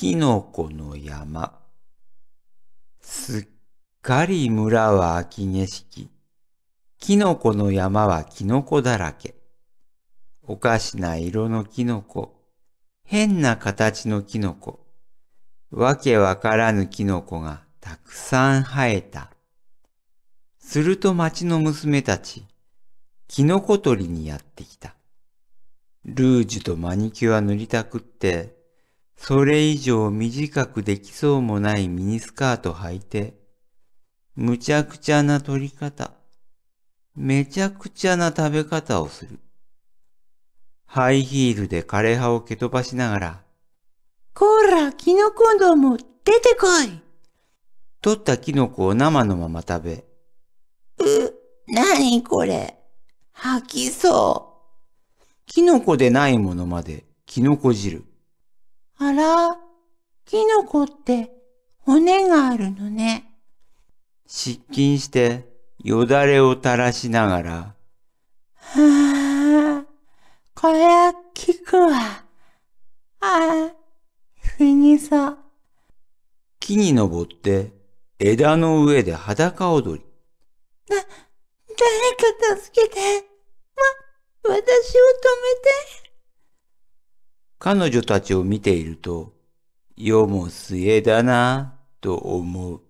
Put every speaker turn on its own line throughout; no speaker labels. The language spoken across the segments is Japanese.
きのこの山。すっかり村は秋景色。きのこの山はきのこだらけ。おかしな色のキノコ。変な形のキノコ。わけわからぬキノコがたくさん生えた。すると町の娘たち、キノコ取りにやってきた。ルージュとマニキュア塗りたくって、それ以上短くできそうもないミニスカート履いて、むちゃくちゃな取り方、めちゃくちゃな食べ方をする。ハイヒールで枯葉を蹴飛ばしながら、こら、キノコども、出てこい取ったキノコを生のまま食べ、う、なにこれ、吐きそう。キノコでないものまで、キノコ汁。あら、キノコって骨があるのね。失禁してよだれを垂らしながら。はあ、これは聞くわ。ああ、死にそう。木に登って枝の上で裸踊り。な、誰か助けて。ま、私を止めて。彼女たちを見ていると、世も末だなぁと思う。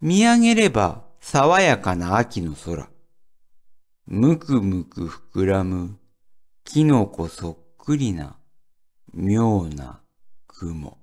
見上げれば爽やかな秋の空。むくむく膨らむ、キノコそっくりな、妙な雲。